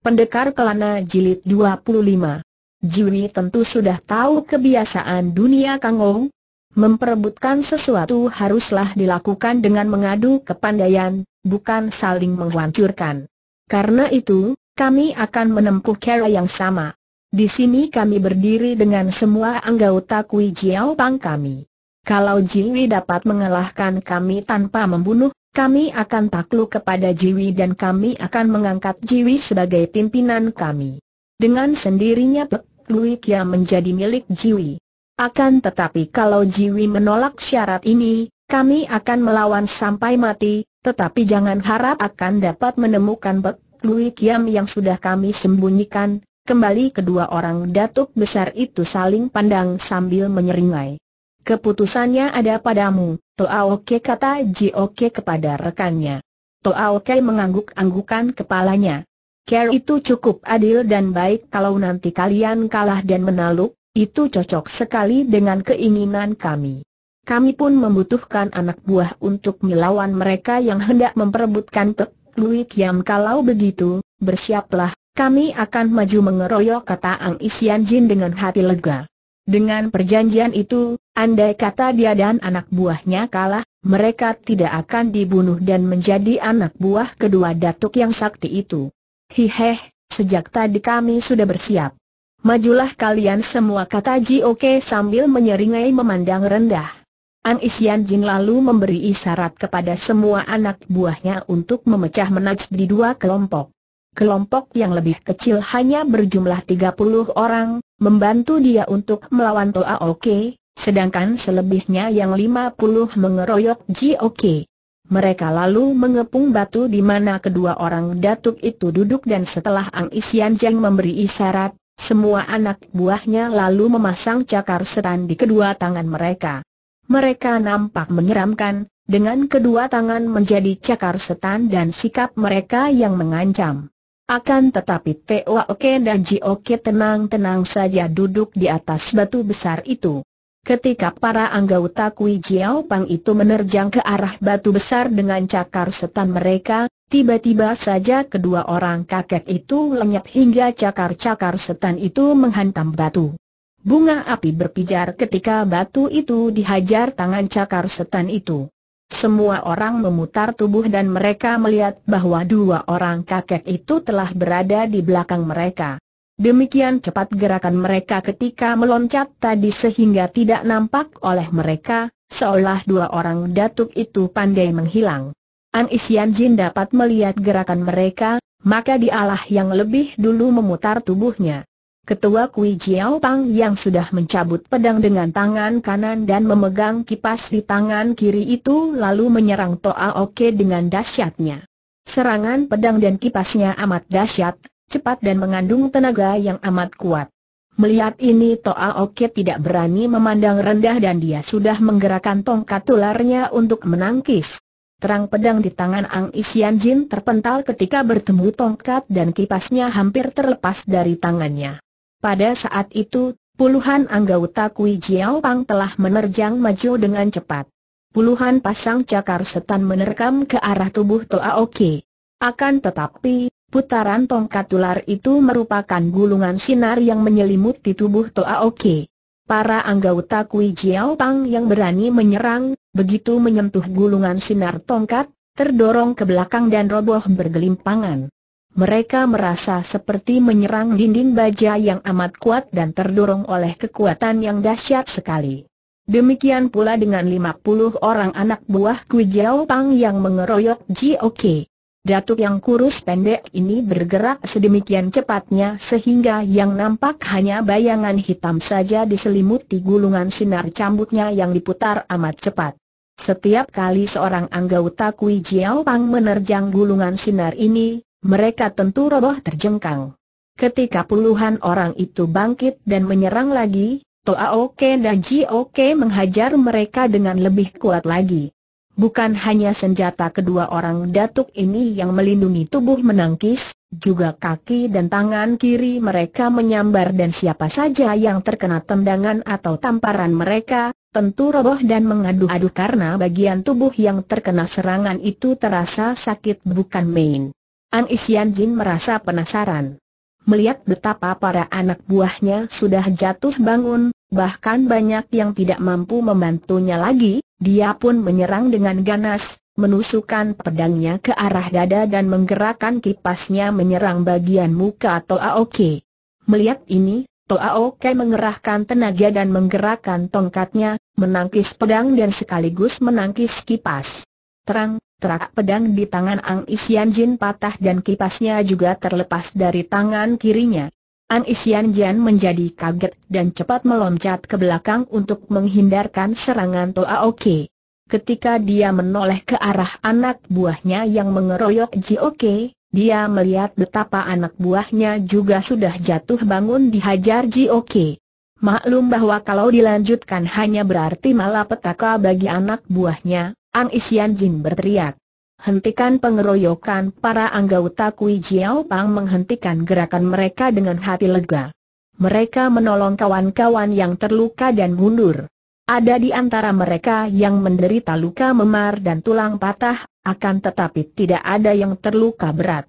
Pendekar Kelana Jilid 25 Jui tentu sudah tahu kebiasaan dunia Kangou. Memperebutkan sesuatu haruslah dilakukan dengan mengadu kepandaian, bukan saling menghancurkan. Karena itu, kami akan menempuh cara yang sama. Di sini kami berdiri dengan semua anggota Kui Jiao Pang kami. Kalau Jiwi dapat mengalahkan kami tanpa membunuh, kami akan takluk kepada Jiwi dan kami akan mengangkat Jiwi sebagai pimpinan kami. Dengan sendirinya Pek Lui Kia menjadi milik Jiwi. Akan tetapi kalau Jiwi menolak syarat ini, kami akan melawan sampai mati, tetapi jangan harap akan dapat menemukan Pek Lui Kiam yang sudah kami sembunyikan. Kembali kedua orang datuk besar itu saling pandang sambil menyeringai. Keputusannya ada padamu, oke kata Jioke kepada rekannya. Toaoke mengangguk-anggukan kepalanya. Care itu cukup adil dan baik kalau nanti kalian kalah dan menaluk, itu cocok sekali dengan keinginan kami. Kami pun membutuhkan anak buah untuk melawan mereka yang hendak memperebutkan Tek Lui Kiam kalau begitu, bersiaplah, kami akan maju mengeroyok kata Ang Isian Jin dengan hati lega. Dengan perjanjian itu, Andai kata dia dan anak buahnya kalah, mereka tidak akan dibunuh dan menjadi anak buah kedua datuk yang sakti itu. Hiheh, sejak tadi kami sudah bersiap. Majulah kalian semua kata oke sambil menyeringai memandang rendah. Ang Isian Jin lalu memberi isyarat kepada semua anak buahnya untuk memecah menaj di dua kelompok. Kelompok yang lebih kecil hanya berjumlah 30 orang, membantu dia untuk melawan Toa Oke, Sedangkan selebihnya yang 50 mengeroyok Jioke. Mereka lalu mengepung batu di mana kedua orang datuk itu duduk dan setelah Ang Isian Jeng memberi isyarat, semua anak buahnya lalu memasang cakar setan di kedua tangan mereka. Mereka nampak menyeramkan, dengan kedua tangan menjadi cakar setan dan sikap mereka yang mengancam. Akan tetapi Teo Oke dan Ji Oke tenang-tenang saja duduk di atas batu besar itu. Ketika para anggota Kui Jiao Pang itu menerjang ke arah batu besar dengan cakar setan mereka, tiba-tiba saja kedua orang kakek itu lenyap hingga cakar-cakar setan itu menghantam batu. Bunga api berpijar ketika batu itu dihajar tangan cakar setan itu. Semua orang memutar tubuh dan mereka melihat bahwa dua orang kakek itu telah berada di belakang mereka. Demikian cepat gerakan mereka ketika meloncat tadi sehingga tidak nampak oleh mereka, seolah dua orang datuk itu pandai menghilang. Ang Isian Jin dapat melihat gerakan mereka, maka dialah yang lebih dulu memutar tubuhnya. Ketua Kui Jiao Pang yang sudah mencabut pedang dengan tangan kanan dan memegang kipas di tangan kiri itu lalu menyerang Toa Oke dengan dahsyatnya. Serangan pedang dan kipasnya amat dahsyat, cepat dan mengandung tenaga yang amat kuat. Melihat ini Toa Oke tidak berani memandang rendah dan dia sudah menggerakkan tongkat tularnya untuk menangkis. Terang pedang di tangan Ang Isian Jin terpental ketika bertemu tongkat dan kipasnya hampir terlepas dari tangannya. Pada saat itu, puluhan anggota Kui Jiao Pang telah menerjang maju dengan cepat. Puluhan pasang cakar setan menerkam ke arah tubuh Toa Oke. Akan tetapi, Putaran tongkat ular itu merupakan gulungan sinar yang menyelimuti tubuh Toa Oke. Para anggota Kui Jiao Pang yang berani menyerang, begitu menyentuh gulungan sinar tongkat, terdorong ke belakang dan roboh bergelimpangan. Mereka merasa seperti menyerang dinding baja yang amat kuat dan terdorong oleh kekuatan yang dahsyat sekali. Demikian pula dengan 50 orang anak buah Kui Jiao Pang yang mengeroyok Ji Oke. Datuk yang kurus pendek ini bergerak sedemikian cepatnya sehingga yang nampak hanya bayangan hitam saja diselimuti gulungan sinar cambuknya yang diputar amat cepat. Setiap kali seorang anggota Kui Jiao Pang menerjang gulungan sinar ini, mereka tentu roboh terjengkang. Ketika puluhan orang itu bangkit dan menyerang lagi, Toa Oke dan Ji Oke menghajar mereka dengan lebih kuat lagi. Bukan hanya senjata kedua orang datuk ini yang melindungi tubuh menangkis, juga kaki dan tangan kiri mereka menyambar dan siapa saja yang terkena tendangan atau tamparan mereka, tentu roboh dan mengadu-adu karena bagian tubuh yang terkena serangan itu terasa sakit bukan main. Ang Isian Jin merasa penasaran melihat betapa para anak buahnya sudah jatuh bangun, bahkan banyak yang tidak mampu membantunya lagi, dia pun menyerang dengan ganas, menusukkan pedangnya ke arah dada dan menggerakkan kipasnya menyerang bagian muka Toaoke. Melihat ini, Toa Oke mengerahkan tenaga dan menggerakkan tongkatnya, menangkis pedang dan sekaligus menangkis kipas. Terang, Terak pedang di tangan Ang Isian Jin patah dan kipasnya juga terlepas dari tangan kirinya. Ang Isian Jin menjadi kaget dan cepat meloncat ke belakang untuk menghindarkan serangan Toa Oke. Ketika dia menoleh ke arah anak buahnya yang mengeroyok Ji Oke, dia melihat betapa anak buahnya juga sudah jatuh bangun dihajar Ji Oke. Maklum bahwa kalau dilanjutkan hanya berarti malapetaka bagi anak buahnya, Ang Isian Jin berteriak. Hentikan pengeroyokan para anggota Kui Jiao Pang menghentikan gerakan mereka dengan hati lega. Mereka menolong kawan-kawan yang terluka dan mundur. Ada di antara mereka yang menderita luka memar dan tulang patah, akan tetapi tidak ada yang terluka berat.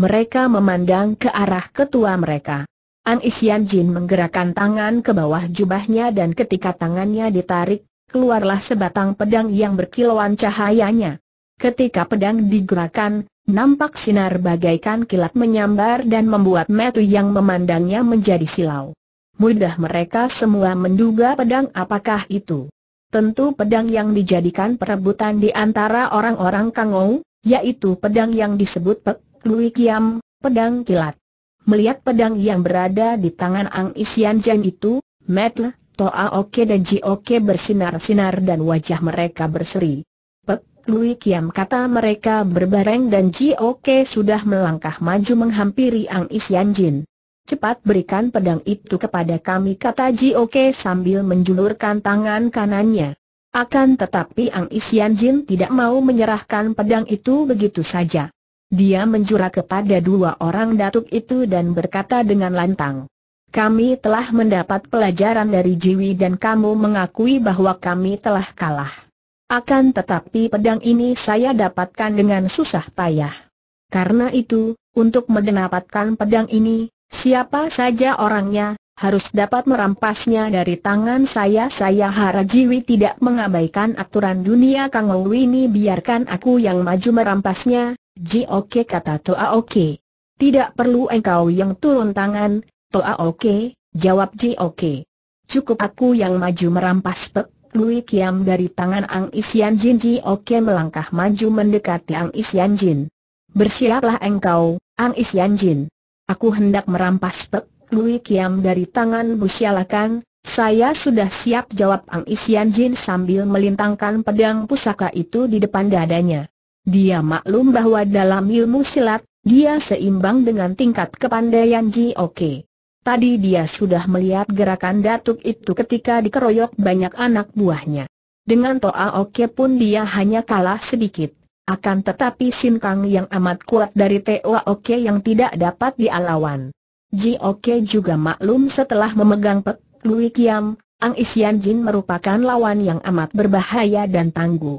Mereka memandang ke arah ketua mereka. Ang Isian Jin menggerakkan tangan ke bawah jubahnya dan ketika tangannya ditarik, keluarlah sebatang pedang yang berkilauan cahayanya. Ketika pedang digerakkan, nampak sinar bagaikan kilat menyambar dan membuat metu yang memandangnya menjadi silau. Mudah mereka semua menduga pedang apakah itu. Tentu pedang yang dijadikan perebutan di antara orang-orang Kangou, yaitu pedang yang disebut Pek Lui Kiam, pedang kilat. Melihat pedang yang berada di tangan Ang Isian Jen itu, Metle Toa Oke dan Ji Oke bersinar-sinar dan wajah mereka berseri. Pek, Lui Kiam kata mereka berbareng dan Ji Oke sudah melangkah maju menghampiri Ang Isian Jin. Cepat berikan pedang itu kepada kami kata Ji Oke sambil menjulurkan tangan kanannya. Akan tetapi Ang Isian Jin tidak mau menyerahkan pedang itu begitu saja. Dia menjura kepada dua orang datuk itu dan berkata dengan lantang, kami telah mendapat pelajaran dari Jiwi dan kamu mengakui bahwa kami telah kalah. Akan tetapi pedang ini saya dapatkan dengan susah payah. Karena itu, untuk mendapatkan pedang ini, siapa saja orangnya, harus dapat merampasnya dari tangan saya. Saya harap Jiwi tidak mengabaikan aturan dunia Kang ini biarkan aku yang maju merampasnya, Ji oke kata Toa oke. Tidak perlu engkau yang turun tangan, Toa oke, jawab Ji oke. Cukup aku yang maju merampas Pek Lui Kiam dari tangan Ang Isian Jin Ji oke melangkah maju mendekati Ang Isian Jin. Bersiaplah engkau, Ang Isian Jin. Aku hendak merampas Pek Lui Kiam dari tangan Busialakan, saya sudah siap jawab Ang Isian Jin sambil melintangkan pedang pusaka itu di depan dadanya. Dia maklum bahwa dalam ilmu silat, dia seimbang dengan tingkat kepandaian Ji Oke. Tadi dia sudah melihat gerakan datuk itu ketika dikeroyok banyak anak buahnya. Dengan Toa Oke pun dia hanya kalah sedikit. Akan tetapi Sin Kang yang amat kuat dari Toa Oke yang tidak dapat dialawan. Ji Oke juga maklum setelah memegang Pek Lui Kiam, Ang Isian Jin merupakan lawan yang amat berbahaya dan tangguh.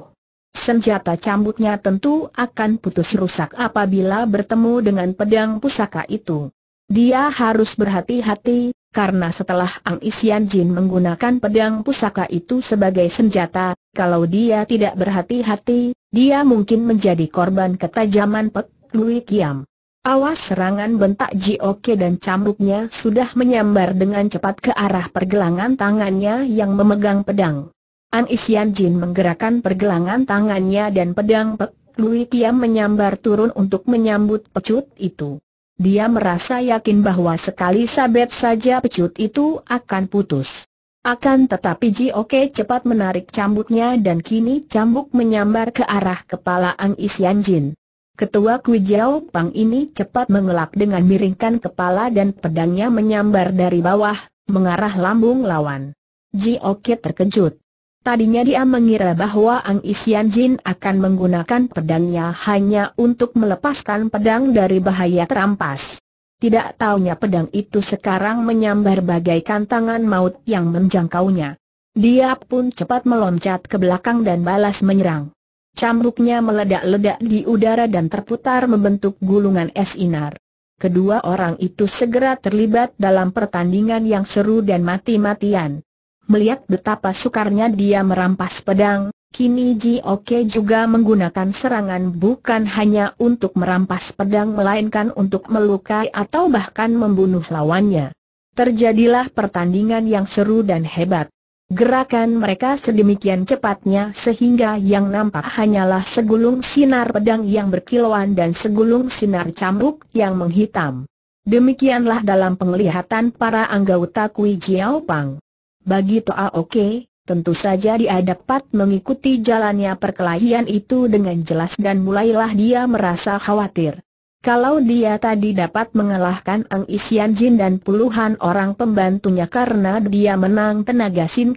Senjata cambuknya tentu akan putus rusak apabila bertemu dengan pedang pusaka itu. Dia harus berhati-hati, karena setelah Ang Isian Jin menggunakan pedang pusaka itu sebagai senjata, kalau dia tidak berhati-hati, dia mungkin menjadi korban ketajaman Pek Lui Kiam. Awas serangan bentak Jioke dan camuknya sudah menyambar dengan cepat ke arah pergelangan tangannya yang memegang pedang. Ang Isian Jin menggerakkan pergelangan tangannya dan pedang Pek Lui Kiam menyambar turun untuk menyambut pecut itu. Dia merasa yakin bahwa sekali sabet saja pecut itu akan putus. Akan tetapi Ji Oke cepat menarik cambuknya dan kini cambuk menyambar ke arah kepala Ang Isian Jin. Ketua Kui Jiao Pang ini cepat mengelak dengan miringkan kepala dan pedangnya menyambar dari bawah, mengarah lambung lawan. Ji Oke terkejut. Tadinya dia mengira bahwa Ang Isian Jin akan menggunakan pedangnya hanya untuk melepaskan pedang dari bahaya terampas. Tidak taunya pedang itu sekarang menyambar bagaikan tangan maut yang menjangkaunya. Dia pun cepat meloncat ke belakang dan balas menyerang. Cambuknya meledak-ledak di udara dan terputar membentuk gulungan es inar. Kedua orang itu segera terlibat dalam pertandingan yang seru dan mati-matian. Melihat betapa sukarnya dia merampas pedang, kini Ji Oke juga menggunakan serangan bukan hanya untuk merampas pedang melainkan untuk melukai atau bahkan membunuh lawannya. Terjadilah pertandingan yang seru dan hebat. Gerakan mereka sedemikian cepatnya sehingga yang nampak hanyalah segulung sinar pedang yang berkilauan dan segulung sinar cambuk yang menghitam. Demikianlah dalam penglihatan para anggota Kui Jiao Pang. Bagi Toa Oke, tentu saja dia dapat mengikuti jalannya perkelahian itu dengan jelas dan mulailah dia merasa khawatir. Kalau dia tadi dapat mengalahkan Ang Isian Jin dan puluhan orang pembantunya karena dia menang tenaga Sin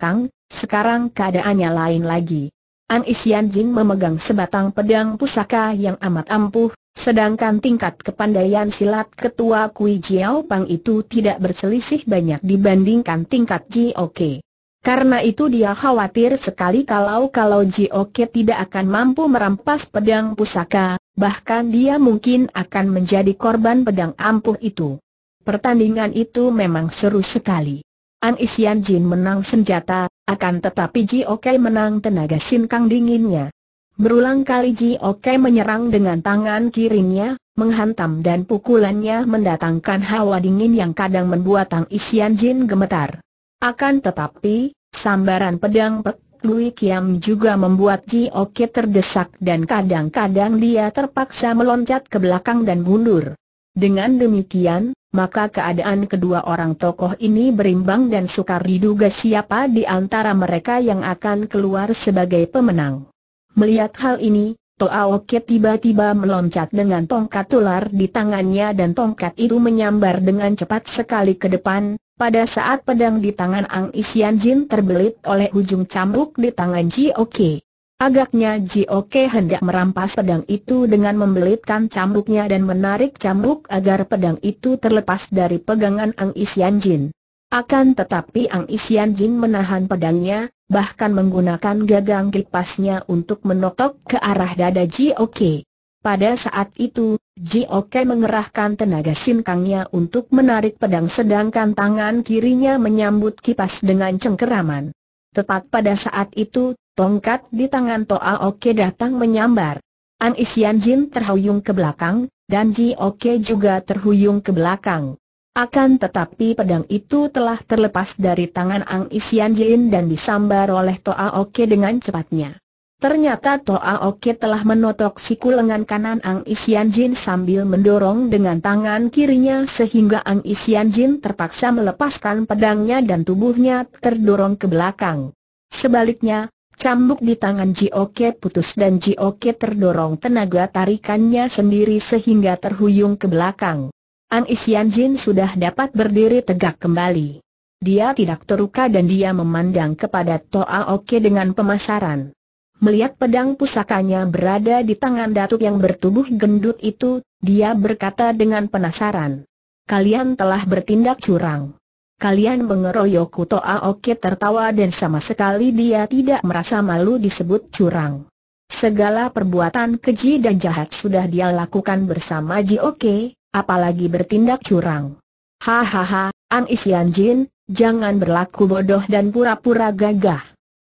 sekarang keadaannya lain lagi. Ang Isian Jin memegang sebatang pedang pusaka yang amat ampuh, sedangkan tingkat kepandaian silat ketua Kui Jiao Pang itu tidak berselisih banyak dibandingkan tingkat Ji Oke. Karena itu dia khawatir sekali kalau-kalau Ji Oke tidak akan mampu merampas pedang pusaka, bahkan dia mungkin akan menjadi korban pedang ampuh itu. Pertandingan itu memang seru sekali. Ang Isian Jin menang senjata, akan tetapi Ji Oke menang tenaga sinkang dinginnya. Berulang kali Ji Oke menyerang dengan tangan kirinya, menghantam dan pukulannya mendatangkan hawa dingin yang kadang membuat Tang Isian Jin gemetar. Akan tetapi, sambaran pedang Pek Lui Kiam juga membuat Ji Oke terdesak dan kadang-kadang dia terpaksa meloncat ke belakang dan mundur. Dengan demikian, maka keadaan kedua orang tokoh ini berimbang dan sukar diduga siapa di antara mereka yang akan keluar sebagai pemenang. Melihat hal ini, Toaoke tiba-tiba meloncat dengan tongkat ular di tangannya dan tongkat itu menyambar dengan cepat sekali ke depan, pada saat pedang di tangan Ang Isian Jin terbelit oleh ujung cambuk di tangan Ji Oke. Agaknya Jioke hendak merampas pedang itu dengan membelitkan cambuknya dan menarik cambuk agar pedang itu terlepas dari pegangan Ang Isian Jin. Akan tetapi Ang Isian Jin menahan pedangnya, bahkan menggunakan gagang kipasnya untuk menotok ke arah dada Jioke. Pada saat itu, Jioke mengerahkan tenaga sinkangnya untuk menarik pedang sedangkan tangan kirinya menyambut kipas dengan cengkeraman. Tepat pada saat itu, Tongkat di tangan Toa Oke datang menyambar. Ang Isian Jin terhuyung ke belakang, dan Ji Oke juga terhuyung ke belakang. Akan tetapi pedang itu telah terlepas dari tangan Ang Isian Jin dan disambar oleh Toa Oke dengan cepatnya. Ternyata Toa Oke telah menotok siku lengan kanan Ang Isian Jin sambil mendorong dengan tangan kirinya sehingga Ang Isian Jin terpaksa melepaskan pedangnya dan tubuhnya terdorong ke belakang. Sebaliknya, Cambuk di tangan Ji Jioke putus dan Ji Jioke terdorong tenaga tarikannya sendiri sehingga terhuyung ke belakang. Ang Isian Jin sudah dapat berdiri tegak kembali. Dia tidak terluka dan dia memandang kepada Toa Oke dengan pemasaran. Melihat pedang pusakanya berada di tangan datuk yang bertubuh gendut itu, dia berkata dengan penasaran. Kalian telah bertindak curang kalian mengeroyokku Toa ah, Oke tertawa dan sama sekali dia tidak merasa malu disebut curang. Segala perbuatan keji dan jahat sudah dia lakukan bersama Ji Oke, apalagi bertindak curang. Hahaha, Ang Isian Jin, jangan berlaku bodoh dan pura-pura gagah.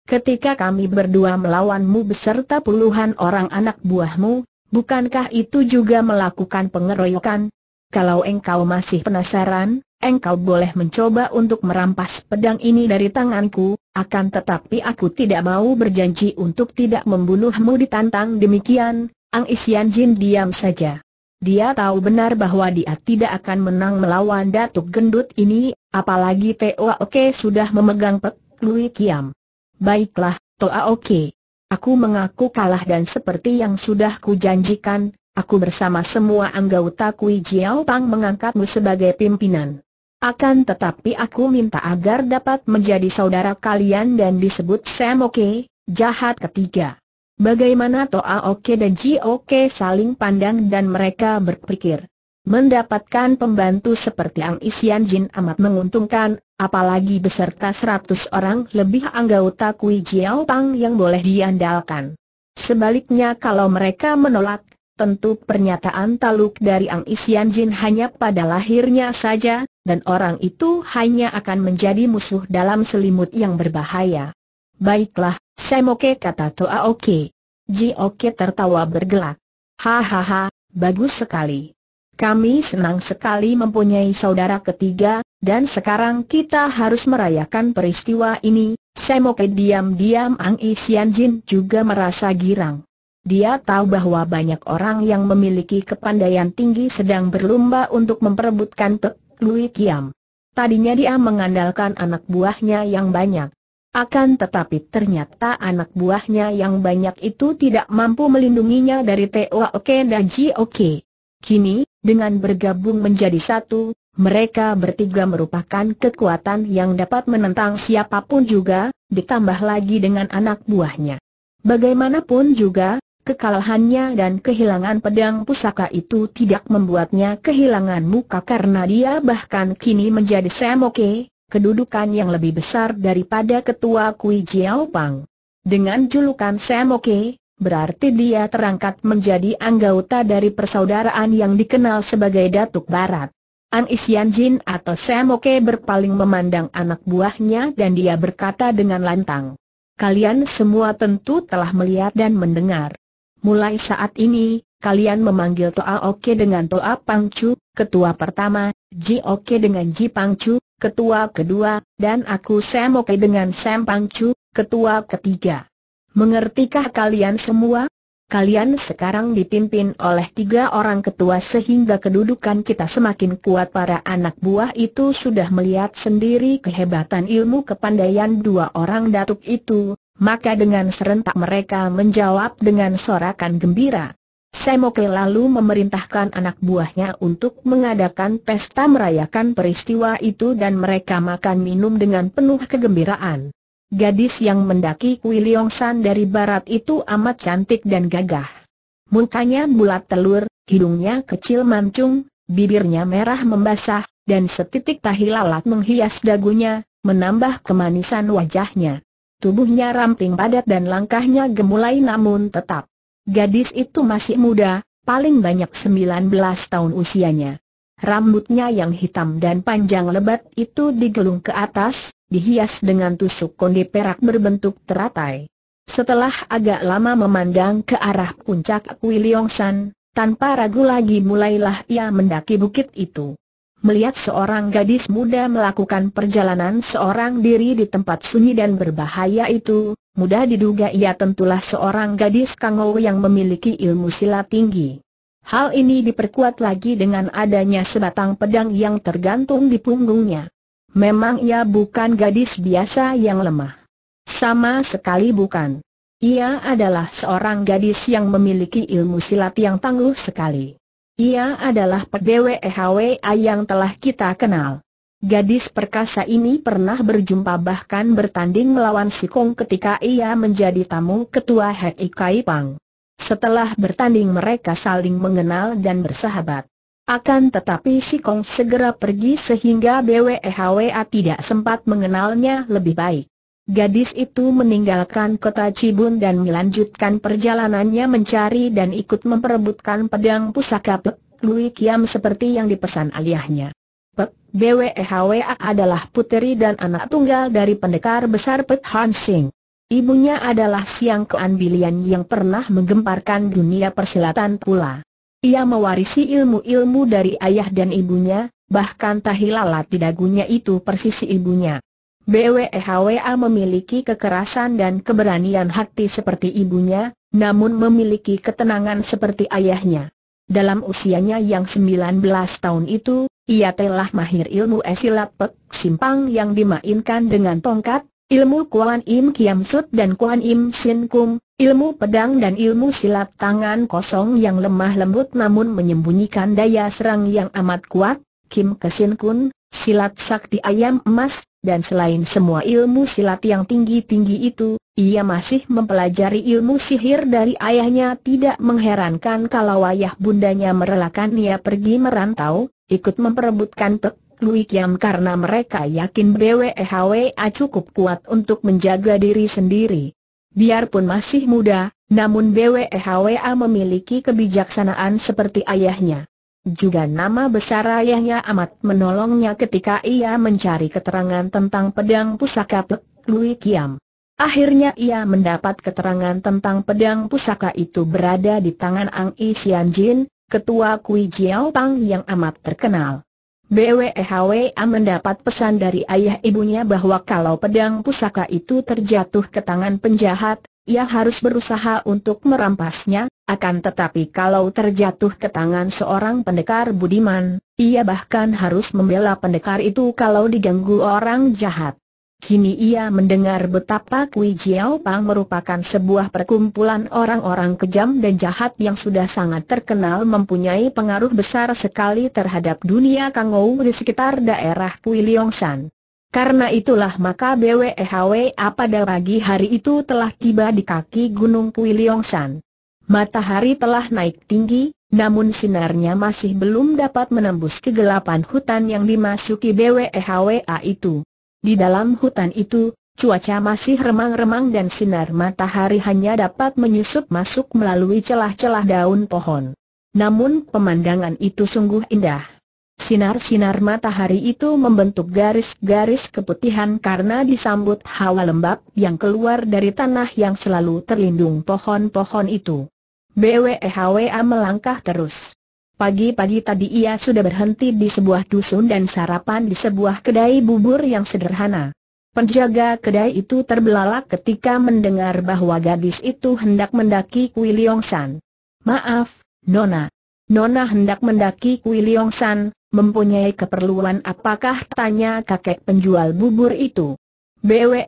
Ketika kami berdua melawanmu beserta puluhan orang anak buahmu, bukankah itu juga melakukan pengeroyokan? Kalau engkau masih penasaran, engkau boleh mencoba untuk merampas pedang ini dari tanganku, akan tetapi aku tidak mau berjanji untuk tidak membunuhmu ditantang demikian, Ang Isian Jin diam saja. Dia tahu benar bahwa dia tidak akan menang melawan Datuk Gendut ini, apalagi Toa Oke sudah memegang Pek Lui Kiam. Baiklah, Toa Oke. Aku mengaku kalah dan seperti yang sudah kujanjikan, aku bersama semua anggota Kui Jiao Pang mengangkatmu sebagai pimpinan. Akan tetapi aku minta agar dapat menjadi saudara kalian dan disebut Sam Oke, jahat ketiga. Bagaimana Toa Oke dan Ji Oke saling pandang dan mereka berpikir. Mendapatkan pembantu seperti Ang Isian Jin amat menguntungkan, apalagi beserta seratus orang lebih anggota Kui Jiao Pang yang boleh diandalkan. Sebaliknya kalau mereka menolak, tentu pernyataan taluk dari Ang Isian Jin hanya pada lahirnya saja, dan orang itu hanya akan menjadi musuh dalam selimut yang berbahaya. Baiklah, Semoke kata Toa Oke. Oke tertawa bergelak. Hahaha, bagus sekali. Kami senang sekali mempunyai saudara ketiga, dan sekarang kita harus merayakan peristiwa ini. Semoke diam-diam Ang Isian Jin juga merasa girang. Dia tahu bahwa banyak orang yang memiliki kepandaian tinggi sedang berlomba untuk memperebutkan Lui Kiam. Tadinya dia mengandalkan anak buahnya yang banyak. Akan tetapi ternyata anak buahnya yang banyak itu tidak mampu melindunginya dari Toa Oke dan Ji Oke. Kini, dengan bergabung menjadi satu, mereka bertiga merupakan kekuatan yang dapat menentang siapapun juga, ditambah lagi dengan anak buahnya. Bagaimanapun juga, Kekalahannya dan kehilangan pedang pusaka itu tidak membuatnya kehilangan muka karena dia bahkan kini menjadi semoke, kedudukan yang lebih besar daripada ketua Kui Jiao Pang. Dengan julukan semoke, berarti dia terangkat menjadi anggota dari persaudaraan yang dikenal sebagai Datuk Barat. Ang Isian Jin atau Semoke berpaling memandang anak buahnya dan dia berkata dengan lantang. Kalian semua tentu telah melihat dan mendengar. Mulai saat ini, kalian memanggil Toa Oke dengan Toa Pangcu, ketua pertama, Ji Oke dengan Ji Pangcu, ketua kedua, dan aku Sam Oke dengan Sam Pangcu, ketua ketiga. Mengertikah kalian semua? Kalian sekarang dipimpin oleh tiga orang ketua sehingga kedudukan kita semakin kuat Para anak buah itu sudah melihat sendiri kehebatan ilmu kepandaian dua orang datuk itu maka dengan serentak mereka menjawab dengan sorakan gembira. Semokle lalu memerintahkan anak buahnya untuk mengadakan pesta merayakan peristiwa itu dan mereka makan minum dengan penuh kegembiraan. Gadis yang mendaki Kui Leong San dari barat itu amat cantik dan gagah. Mukanya bulat telur, hidungnya kecil mancung, bibirnya merah membasah, dan setitik tahi lalat menghias dagunya, menambah kemanisan wajahnya tubuhnya ramping padat dan langkahnya gemulai namun tetap. Gadis itu masih muda, paling banyak 19 tahun usianya. Rambutnya yang hitam dan panjang lebat itu digelung ke atas, dihias dengan tusuk konde perak berbentuk teratai. Setelah agak lama memandang ke arah puncak Kui tanpa ragu lagi mulailah ia mendaki bukit itu melihat seorang gadis muda melakukan perjalanan seorang diri di tempat sunyi dan berbahaya itu, mudah diduga ia tentulah seorang gadis kangau yang memiliki ilmu silat tinggi. Hal ini diperkuat lagi dengan adanya sebatang pedang yang tergantung di punggungnya. Memang ia bukan gadis biasa yang lemah. Sama sekali bukan. Ia adalah seorang gadis yang memiliki ilmu silat yang tangguh sekali. Ia adalah pegawai EHWA yang telah kita kenal. Gadis perkasa ini pernah berjumpa bahkan bertanding melawan Sikong ketika ia menjadi tamu ketua Hei Kai Pang. Setelah bertanding mereka saling mengenal dan bersahabat. Akan tetapi Sikong segera pergi sehingga BWEHWA tidak sempat mengenalnya lebih baik. Gadis itu meninggalkan kota Cibun dan melanjutkan perjalanannya mencari dan ikut memperebutkan pedang pusaka Pek Lui Kiam seperti yang dipesan aliyahnya. Pek BWEHWA adalah puteri dan anak tunggal dari pendekar besar Pek Han Sing. Ibunya adalah Siang Kean yang pernah menggemparkan dunia persilatan pula. Ia mewarisi ilmu-ilmu dari ayah dan ibunya, bahkan tahilalat di dagunya itu persis ibunya. BWEHWA memiliki kekerasan dan keberanian hati seperti ibunya, namun memiliki ketenangan seperti ayahnya. Dalam usianya yang 19 tahun itu, ia telah mahir ilmu esilat pek simpang yang dimainkan dengan tongkat, ilmu Kuan Im Kiam Sut dan Kuan Im Sin Kum, ilmu pedang dan ilmu silat tangan kosong yang lemah lembut namun menyembunyikan daya serang yang amat kuat, Kim Kesin Kun, silat sakti ayam emas, dan selain semua ilmu silat yang tinggi-tinggi itu, ia masih mempelajari ilmu sihir dari ayahnya tidak mengherankan kalau ayah bundanya merelakan ia pergi merantau, ikut memperebutkan Pek Lui Kiam karena mereka yakin BWEHWA cukup kuat untuk menjaga diri sendiri. Biarpun masih muda, namun BWEHWA memiliki kebijaksanaan seperti ayahnya. Juga nama besar ayahnya amat menolongnya ketika ia mencari keterangan tentang pedang pusaka Pek Lui Kiam. Akhirnya ia mendapat keterangan tentang pedang pusaka itu berada di tangan Ang I Sian Jin, ketua Kui Jiao Pang yang amat terkenal. BWEHWA mendapat pesan dari ayah ibunya bahwa kalau pedang pusaka itu terjatuh ke tangan penjahat, ia harus berusaha untuk merampasnya, akan tetapi kalau terjatuh ke tangan seorang pendekar budiman, ia bahkan harus membela pendekar itu kalau diganggu orang jahat. Kini ia mendengar betapa Kui Jiao Pang merupakan sebuah perkumpulan orang-orang kejam dan jahat yang sudah sangat terkenal mempunyai pengaruh besar sekali terhadap dunia Kangou di sekitar daerah Kui Liong San. Karena itulah maka BWHW e pada pagi hari itu telah tiba di kaki Gunung Kui San. Matahari telah naik tinggi, namun sinarnya masih belum dapat menembus kegelapan hutan yang dimasuki BWHW e itu. Di dalam hutan itu, cuaca masih remang-remang dan sinar matahari hanya dapat menyusup masuk melalui celah-celah daun pohon. Namun pemandangan itu sungguh indah. Sinar-sinar matahari itu membentuk garis-garis keputihan karena disambut hawa lembab yang keluar dari tanah yang selalu terlindung pohon-pohon itu. BWEHWA melangkah terus. Pagi-pagi tadi ia sudah berhenti di sebuah dusun dan sarapan di sebuah kedai bubur yang sederhana. Penjaga kedai itu terbelalak ketika mendengar bahwa gadis itu hendak mendaki Kuiliongsan. Maaf, Nona. Nona hendak mendaki Kuiliongsan, mempunyai keperluan apakah tanya kakek penjual bubur itu. Bwehwa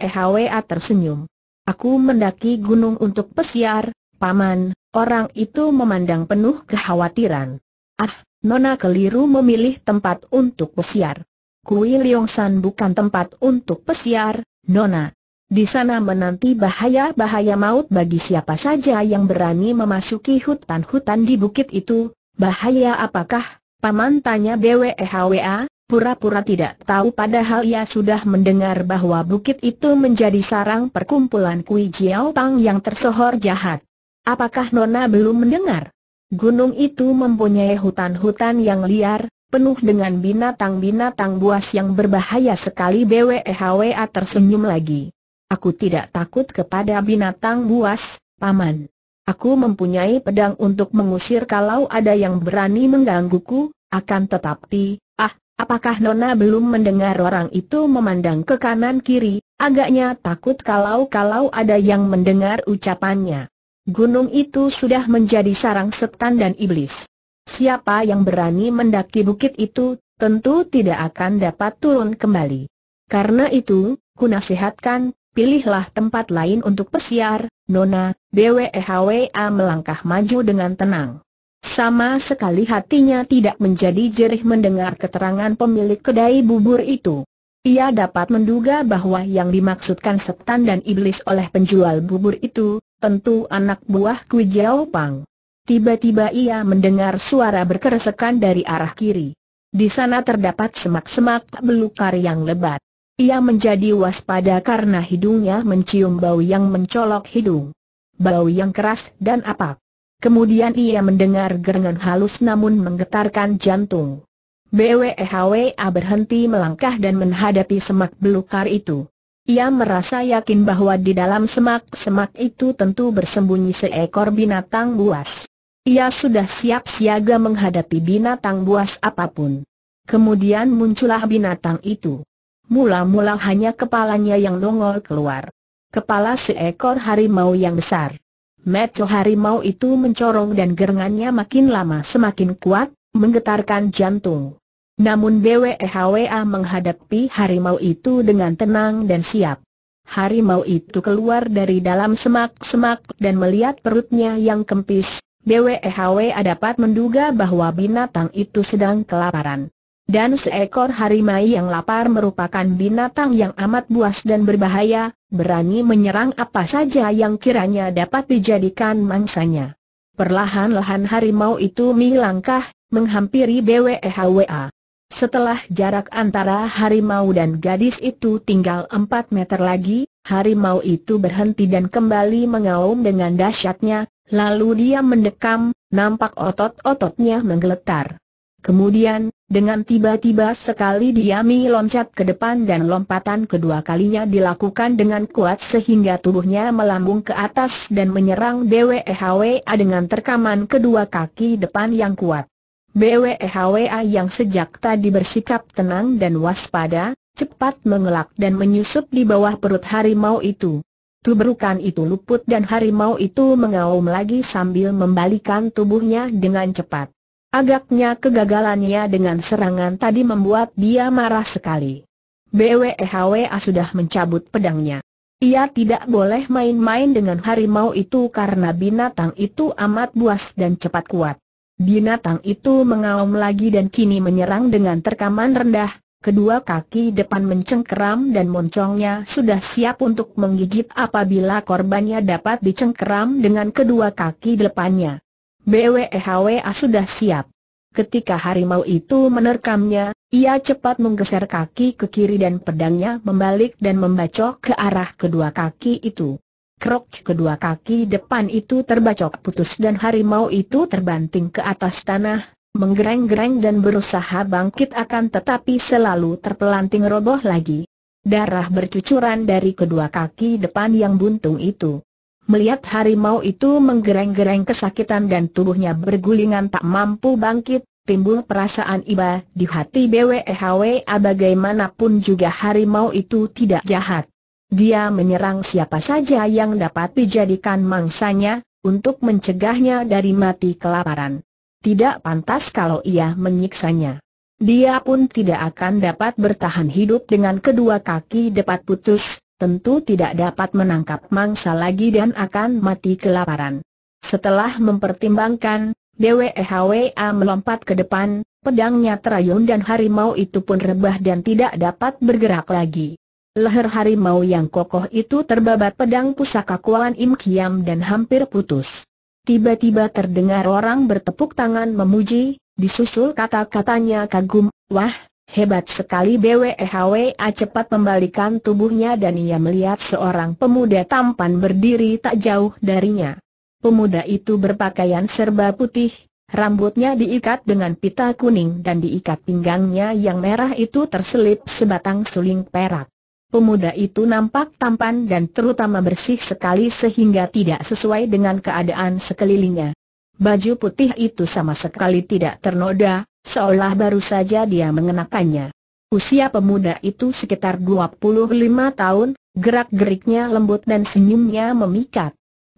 tersenyum. Aku mendaki gunung untuk pesiar, paman, orang itu memandang penuh kekhawatiran. Ah, Nona keliru memilih tempat untuk pesiar. Kuil Leongsan bukan tempat untuk pesiar, Nona. Di sana menanti bahaya-bahaya maut bagi siapa saja yang berani memasuki hutan-hutan di bukit itu, bahaya apakah? Paman tanya BWEHWA, pura-pura tidak tahu padahal ia sudah mendengar bahwa bukit itu menjadi sarang perkumpulan Kui Jiao Pang yang tersohor jahat. Apakah Nona belum mendengar? Gunung itu mempunyai hutan-hutan yang liar, penuh dengan binatang-binatang buas yang berbahaya sekali BWEHWA tersenyum lagi. Aku tidak takut kepada binatang buas, Paman. Aku mempunyai pedang untuk mengusir kalau ada yang berani menggangguku, akan tetapi, ah, apakah Nona belum mendengar orang itu memandang ke kanan kiri, agaknya takut kalau-kalau ada yang mendengar ucapannya. Gunung itu sudah menjadi sarang setan dan iblis. Siapa yang berani mendaki bukit itu, tentu tidak akan dapat turun kembali. Karena itu, ku nasihatkan, pilihlah tempat lain untuk pesiar, Nona, BWEHWA melangkah maju dengan tenang. Sama sekali hatinya tidak menjadi jerih mendengar keterangan pemilik kedai bubur itu. Ia dapat menduga bahwa yang dimaksudkan setan dan iblis oleh penjual bubur itu, tentu anak buah Kui Jiao Pang. Tiba-tiba ia mendengar suara berkeresekan dari arah kiri. Di sana terdapat semak-semak belukar yang lebat. Ia menjadi waspada karena hidungnya mencium bau yang mencolok hidung. Bau yang keras dan apak. Kemudian ia mendengar gerengan halus namun menggetarkan jantung. BWEHWA berhenti melangkah dan menghadapi semak belukar itu. Ia merasa yakin bahwa di dalam semak-semak itu tentu bersembunyi seekor binatang buas. Ia sudah siap siaga menghadapi binatang buas apapun. Kemudian muncullah binatang itu. Mula-mula hanya kepalanya yang nongol keluar. Kepala seekor harimau yang besar. Metu harimau itu mencorong dan gerangannya makin lama semakin kuat, menggetarkan jantung. Namun BWEHWA menghadapi harimau itu dengan tenang dan siap. Harimau itu keluar dari dalam semak-semak dan melihat perutnya yang kempis. BWEHWA dapat menduga bahwa binatang itu sedang kelaparan. Dan seekor harimau yang lapar merupakan binatang yang amat buas dan berbahaya, berani menyerang apa saja yang kiranya dapat dijadikan mangsanya. Perlahan-lahan harimau itu melangkah, menghampiri BWEHWA. Setelah jarak antara harimau dan gadis itu tinggal empat meter lagi, harimau itu berhenti dan kembali mengaum dengan dahsyatnya, lalu dia mendekam, nampak otot-ototnya menggeletar. Kemudian, dengan tiba-tiba sekali Diami loncat ke depan dan lompatan kedua kalinya dilakukan dengan kuat sehingga tubuhnya melambung ke atas dan menyerang BWEHWA dengan terkaman kedua kaki depan yang kuat. BWEHWA yang sejak tadi bersikap tenang dan waspada, cepat mengelak dan menyusup di bawah perut harimau itu. Tubrukan itu luput dan harimau itu mengaum lagi sambil membalikan tubuhnya dengan cepat. Agaknya kegagalannya dengan serangan tadi membuat dia marah sekali. BWEHWA sudah mencabut pedangnya. Ia tidak boleh main-main dengan harimau itu karena binatang itu amat buas dan cepat kuat. Binatang itu mengaum lagi dan kini menyerang dengan terkaman rendah, kedua kaki depan mencengkeram dan moncongnya sudah siap untuk menggigit apabila korbannya dapat dicengkeram dengan kedua kaki depannya. BWEHWA sudah siap. Ketika harimau itu menerkamnya, ia cepat menggeser kaki ke kiri dan pedangnya membalik dan membacok ke arah kedua kaki itu. Krok kedua kaki depan itu terbacok putus dan harimau itu terbanting ke atas tanah, menggereng-gereng dan berusaha bangkit akan tetapi selalu terpelanting roboh lagi. Darah bercucuran dari kedua kaki depan yang buntung itu. Melihat harimau itu menggereng-gereng kesakitan dan tubuhnya bergulingan tak mampu bangkit, timbul perasaan iba di hati BWHW. E bagaimanapun juga harimau itu tidak jahat. Dia menyerang siapa saja yang dapat dijadikan mangsanya, untuk mencegahnya dari mati kelaparan. Tidak pantas kalau ia menyiksanya. Dia pun tidak akan dapat bertahan hidup dengan kedua kaki dapat putus, tentu tidak dapat menangkap mangsa lagi dan akan mati kelaparan. Setelah mempertimbangkan, DWHWA melompat ke depan, pedangnya terayun dan harimau itu pun rebah dan tidak dapat bergerak lagi. Leher harimau yang kokoh itu terbabat pedang pusaka Kuan Im Kiam dan hampir putus. Tiba-tiba terdengar orang bertepuk tangan memuji, disusul kata-katanya kagum, wah, Hebat sekali BWEHWA cepat membalikan tubuhnya dan ia melihat seorang pemuda tampan berdiri tak jauh darinya. Pemuda itu berpakaian serba putih, rambutnya diikat dengan pita kuning dan diikat pinggangnya yang merah itu terselip sebatang suling perak. Pemuda itu nampak tampan dan terutama bersih sekali sehingga tidak sesuai dengan keadaan sekelilingnya. Baju putih itu sama sekali tidak ternoda, Seolah baru saja dia mengenakannya. Usia pemuda itu sekitar 25 tahun, gerak-geriknya lembut dan senyumnya memikat.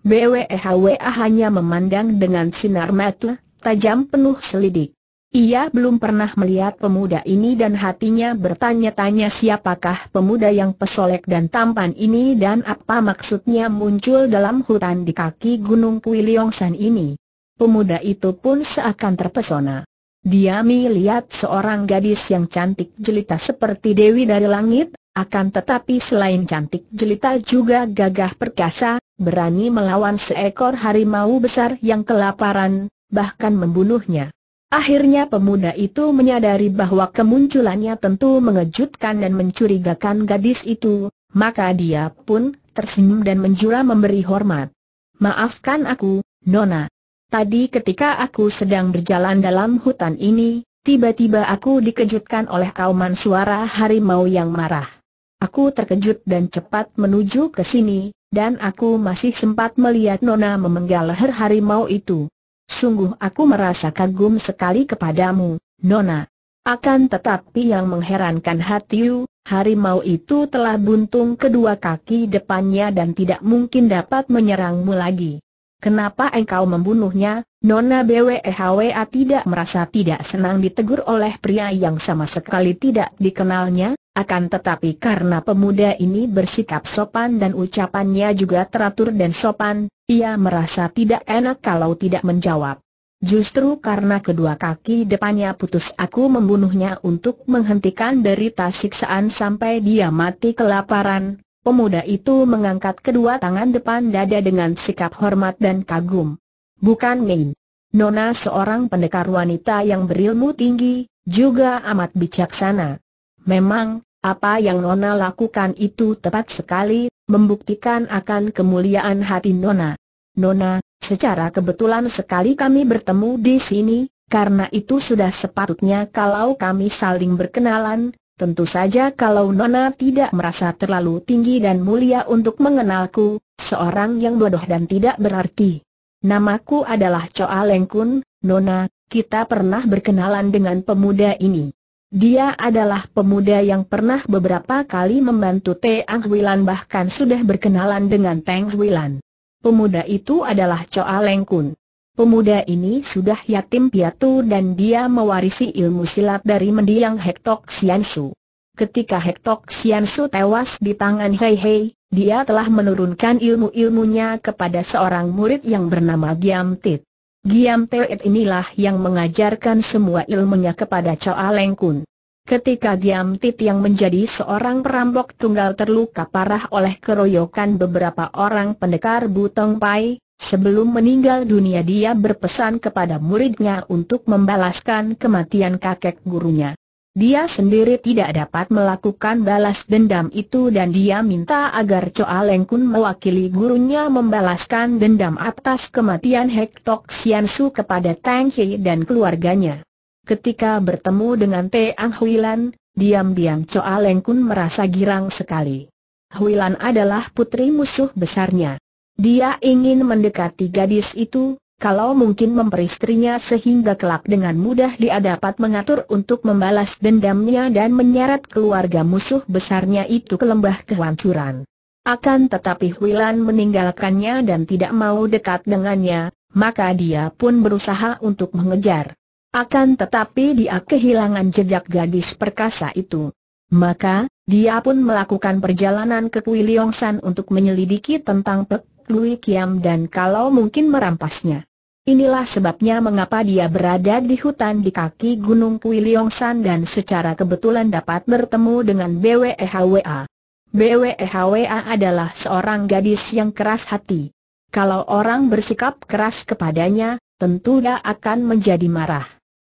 BWEHWA hanya memandang dengan sinar mata, tajam penuh selidik. Ia belum pernah melihat pemuda ini dan hatinya bertanya-tanya siapakah pemuda yang pesolek dan tampan ini dan apa maksudnya muncul dalam hutan di kaki Gunung Puiliongsan ini. Pemuda itu pun seakan terpesona. Dia melihat seorang gadis yang cantik jelita seperti Dewi dari langit, akan tetapi selain cantik jelita juga gagah perkasa, berani melawan seekor harimau besar yang kelaparan, bahkan membunuhnya. Akhirnya pemuda itu menyadari bahwa kemunculannya tentu mengejutkan dan mencurigakan gadis itu, maka dia pun tersenyum dan menjura memberi hormat. Maafkan aku, Nona, Tadi ketika aku sedang berjalan dalam hutan ini, tiba-tiba aku dikejutkan oleh kauman suara harimau yang marah. Aku terkejut dan cepat menuju ke sini, dan aku masih sempat melihat Nona memenggal leher harimau itu. Sungguh aku merasa kagum sekali kepadamu, Nona. Akan tetapi yang mengherankan hatiu, harimau itu telah buntung kedua kaki depannya dan tidak mungkin dapat menyerangmu lagi. Kenapa engkau membunuhnya? Nona BWEHWA tidak merasa tidak senang ditegur oleh pria yang sama sekali tidak dikenalnya, akan tetapi karena pemuda ini bersikap sopan dan ucapannya juga teratur dan sopan, ia merasa tidak enak kalau tidak menjawab. Justru karena kedua kaki depannya putus aku membunuhnya untuk menghentikan derita siksaan sampai dia mati kelaparan, Pemuda itu mengangkat kedua tangan depan dada dengan sikap hormat dan kagum. Bukan main. Nona seorang pendekar wanita yang berilmu tinggi, juga amat bijaksana. Memang, apa yang Nona lakukan itu tepat sekali, membuktikan akan kemuliaan hati Nona. Nona, secara kebetulan sekali kami bertemu di sini, karena itu sudah sepatutnya kalau kami saling berkenalan, Tentu saja kalau Nona tidak merasa terlalu tinggi dan mulia untuk mengenalku, seorang yang bodoh dan tidak berarti. Namaku adalah Choa Leng Kun, Nona, kita pernah berkenalan dengan pemuda ini. Dia adalah pemuda yang pernah beberapa kali membantu Teng Wilan bahkan sudah berkenalan dengan Teng Wilan. Pemuda itu adalah Choa Leng Kun. Pemuda ini sudah yatim piatu dan dia mewarisi ilmu silat dari mendiang Hektok Siansu. Ketika Hektok Siansu tewas di tangan Hei Hei, dia telah menurunkan ilmu-ilmunya kepada seorang murid yang bernama Giam Tit. Giam Tit inilah yang mengajarkan semua ilmunya kepada Choa Leng Kun. Ketika Giam Tit yang menjadi seorang perampok tunggal terluka parah oleh keroyokan beberapa orang pendekar Butong Pai, Sebelum meninggal dunia dia berpesan kepada muridnya untuk membalaskan kematian kakek gurunya. Dia sendiri tidak dapat melakukan balas dendam itu dan dia minta agar Choa Leng Kun mewakili gurunya membalaskan dendam atas kematian Hek Tok Sian Su kepada Tang He dan keluarganya. Ketika bertemu dengan Ang Huilan, diam-diam Choa Leng Kun merasa girang sekali. Huilan adalah putri musuh besarnya. Dia ingin mendekati gadis itu, kalau mungkin memperistrinya sehingga kelak dengan mudah dia dapat mengatur untuk membalas dendamnya dan menyeret keluarga musuh besarnya itu ke lembah kehancuran. Akan tetapi Huilan meninggalkannya dan tidak mau dekat dengannya, maka dia pun berusaha untuk mengejar. Akan tetapi dia kehilangan jejak gadis perkasa itu. Maka, dia pun melakukan perjalanan ke Kuiliongsan untuk menyelidiki tentang Pek Lui Kiam dan kalau mungkin merampasnya. Inilah sebabnya mengapa dia berada di hutan di kaki Gunung Kui San dan secara kebetulan dapat bertemu dengan BWEHWA. BWEHWA adalah seorang gadis yang keras hati. Kalau orang bersikap keras kepadanya, tentu dia akan menjadi marah.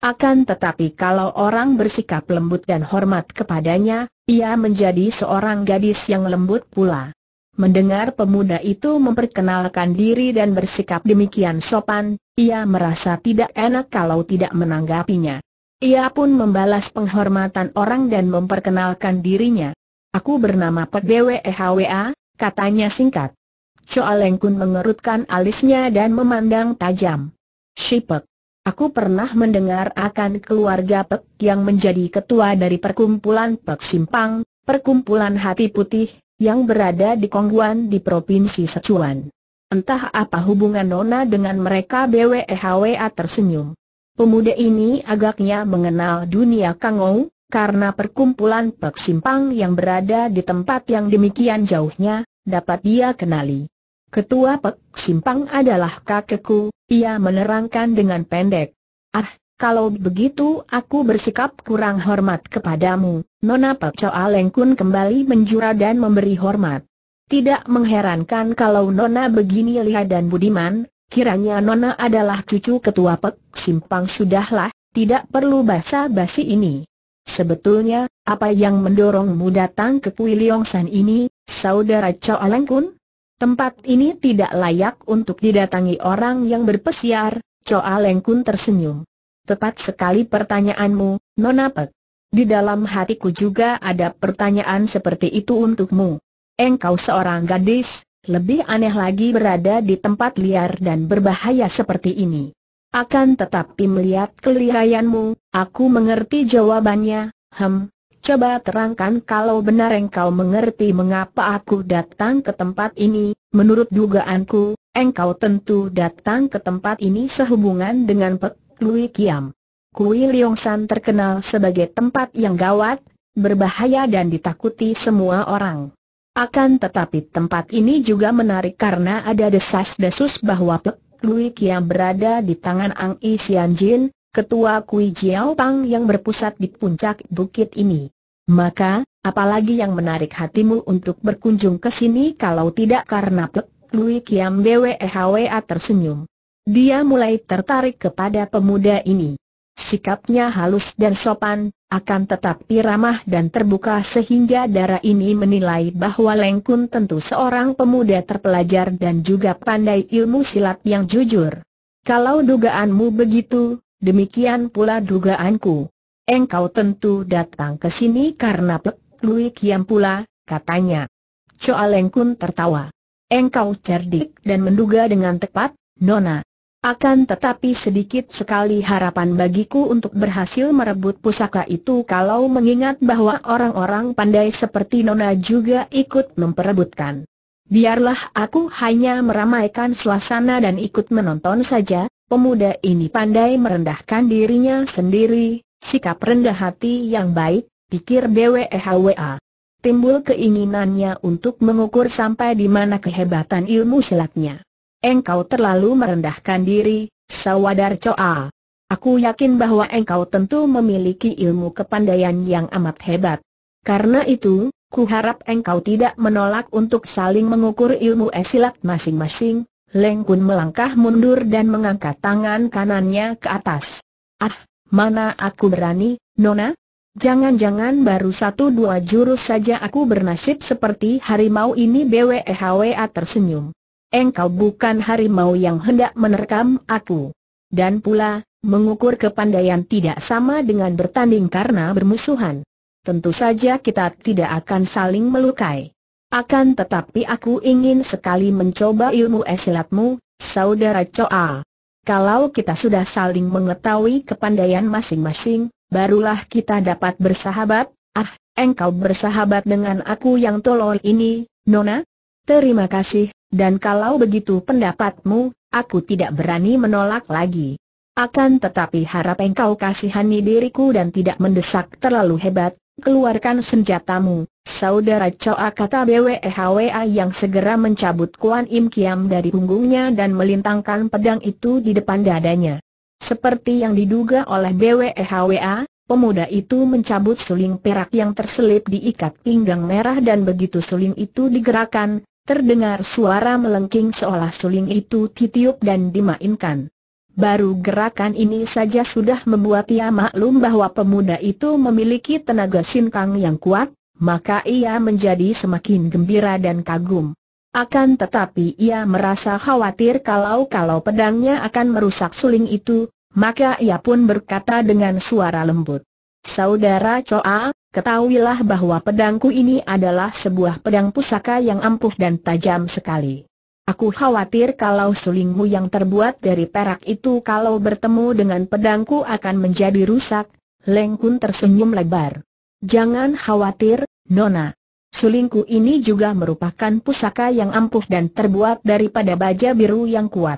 Akan tetapi kalau orang bersikap lembut dan hormat kepadanya, ia menjadi seorang gadis yang lembut pula. Mendengar pemuda itu memperkenalkan diri dan bersikap demikian sopan, ia merasa tidak enak kalau tidak menanggapinya. Ia pun membalas penghormatan orang dan memperkenalkan dirinya. Aku bernama Pek Ehwa, katanya singkat. Choa Leng Kun mengerutkan alisnya dan memandang tajam. Shipek. Aku pernah mendengar akan keluarga Pek yang menjadi ketua dari perkumpulan Pek Simpang, perkumpulan hati putih, yang berada di Kongguan di Provinsi Sichuan. Entah apa hubungan Nona dengan mereka BWEHWA tersenyum. Pemuda ini agaknya mengenal dunia Kangou, karena perkumpulan Pek Simpang yang berada di tempat yang demikian jauhnya, dapat dia kenali. Ketua Pek Simpang adalah kakekku, ia menerangkan dengan pendek. Ah, kalau begitu aku bersikap kurang hormat kepadamu, Nona Pak Choa Leng Kun kembali menjura dan memberi hormat. Tidak mengherankan kalau Nona begini lihat dan budiman, kiranya Nona adalah cucu ketua Pek Simpang sudahlah, tidak perlu basa-basi ini. Sebetulnya, apa yang mendorongmu datang ke Kui Leong San ini, saudara Choa Leng Kun? Tempat ini tidak layak untuk didatangi orang yang berpesiar, Choa Leng Kun tersenyum. Tepat sekali pertanyaanmu, Nona Pek. Di dalam hatiku juga ada pertanyaan seperti itu untukmu. Engkau seorang gadis, lebih aneh lagi berada di tempat liar dan berbahaya seperti ini. Akan tetapi melihat kelihayanmu, aku mengerti jawabannya, hem, Coba terangkan kalau benar engkau mengerti mengapa aku datang ke tempat ini, menurut dugaanku, engkau tentu datang ke tempat ini sehubungan dengan Pek Lui Kiam. Kui Liong San terkenal sebagai tempat yang gawat, berbahaya dan ditakuti semua orang. Akan tetapi tempat ini juga menarik karena ada desas-desus bahwa Pek Lui Kiam berada di tangan Ang I Sian Jin, ketua Kui Jiao Pang yang berpusat di puncak bukit ini. Maka, apalagi yang menarik hatimu untuk berkunjung ke sini kalau tidak karena Pek Lui Kiam BWEHWA tersenyum. Dia mulai tertarik kepada pemuda ini. Sikapnya halus dan sopan, akan tetapi ramah dan terbuka sehingga darah ini menilai bahwa lengkun tentu seorang pemuda terpelajar dan juga pandai ilmu silat yang jujur. Kalau dugaanmu begitu, demikian pula dugaanku. Engkau tentu datang ke sini karena Pek Lui Kiam pula, katanya. Choa lengkun tertawa. Engkau cerdik dan menduga dengan tepat, Nona. Akan tetapi sedikit sekali harapan bagiku untuk berhasil merebut pusaka itu kalau mengingat bahwa orang-orang pandai seperti Nona juga ikut memperebutkan. Biarlah aku hanya meramaikan suasana dan ikut menonton saja, pemuda ini pandai merendahkan dirinya sendiri, sikap rendah hati yang baik, pikir BWEHWA. Timbul keinginannya untuk mengukur sampai di mana kehebatan ilmu silatnya. Engkau terlalu merendahkan diri, Sawadar coa. Aku yakin bahwa engkau tentu memiliki ilmu kepandaian yang amat hebat. Karena itu, ku harap engkau tidak menolak untuk saling mengukur ilmu esilat masing-masing. Lengkun melangkah mundur dan mengangkat tangan kanannya ke atas. Ah, mana aku berani, Nona? Jangan-jangan baru satu dua jurus saja aku bernasib seperti harimau ini BWEHWA tersenyum engkau bukan harimau yang hendak menerkam aku. Dan pula, mengukur kepandaian tidak sama dengan bertanding karena bermusuhan. Tentu saja kita tidak akan saling melukai. Akan tetapi aku ingin sekali mencoba ilmu esilatmu, Saudara Choa. Kalau kita sudah saling mengetahui kepandaian masing-masing, barulah kita dapat bersahabat. Ah, engkau bersahabat dengan aku yang tolol ini, Nona? Terima kasih, dan kalau begitu pendapatmu, aku tidak berani menolak lagi. Akan tetapi harap engkau kasihani diriku dan tidak mendesak terlalu hebat, keluarkan senjatamu, saudara Choa kata BWEHWA yang segera mencabut Kuan Im Kiam dari punggungnya dan melintangkan pedang itu di depan dadanya. Seperti yang diduga oleh BWEHWA, pemuda itu mencabut suling perak yang terselip diikat pinggang merah dan begitu suling itu digerakkan, Terdengar suara melengking seolah suling itu ditiup dan dimainkan. Baru gerakan ini saja sudah membuat ia maklum bahwa pemuda itu memiliki tenaga sinkang yang kuat, maka ia menjadi semakin gembira dan kagum. Akan tetapi ia merasa khawatir kalau-kalau pedangnya akan merusak suling itu, maka ia pun berkata dengan suara lembut. Saudara Coa. Ketahuilah bahwa pedangku ini adalah sebuah pedang pusaka yang ampuh dan tajam sekali. Aku khawatir kalau sulingmu yang terbuat dari perak itu kalau bertemu dengan pedangku akan menjadi rusak. Leng tersenyum lebar. Jangan khawatir, Nona. Sulingku ini juga merupakan pusaka yang ampuh dan terbuat daripada baja biru yang kuat.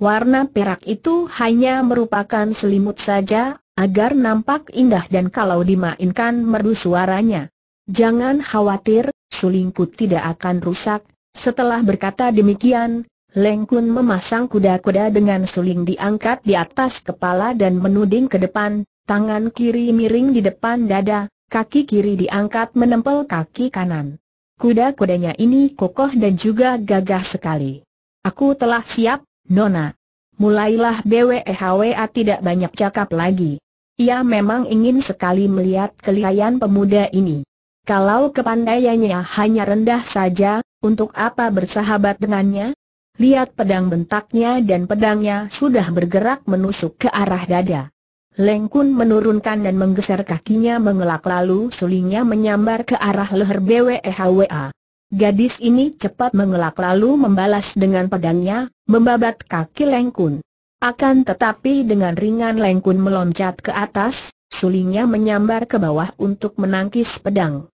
Warna perak itu hanya merupakan selimut saja, agar nampak indah dan kalau dimainkan merdu suaranya. Jangan khawatir, sulingku tidak akan rusak. Setelah berkata demikian, Lengkun memasang kuda-kuda dengan suling diangkat di atas kepala dan menuding ke depan, tangan kiri miring di depan dada, kaki kiri diangkat menempel kaki kanan. Kuda-kudanya ini kokoh dan juga gagah sekali. Aku telah siap, Nona. Mulailah BWEHWA tidak banyak cakap lagi. Ia memang ingin sekali melihat kelihayan pemuda ini. Kalau kepandaiannya hanya rendah saja, untuk apa bersahabat dengannya? Lihat pedang bentaknya dan pedangnya sudah bergerak menusuk ke arah dada. Leng Kun menurunkan dan menggeser kakinya mengelak lalu sulingnya menyambar ke arah leher BWEHWA. Gadis ini cepat mengelak lalu membalas dengan pedangnya, membabat kaki Leng Kun. Akan tetapi dengan ringan Lengkun meloncat ke atas, sulingnya menyambar ke bawah untuk menangkis pedang.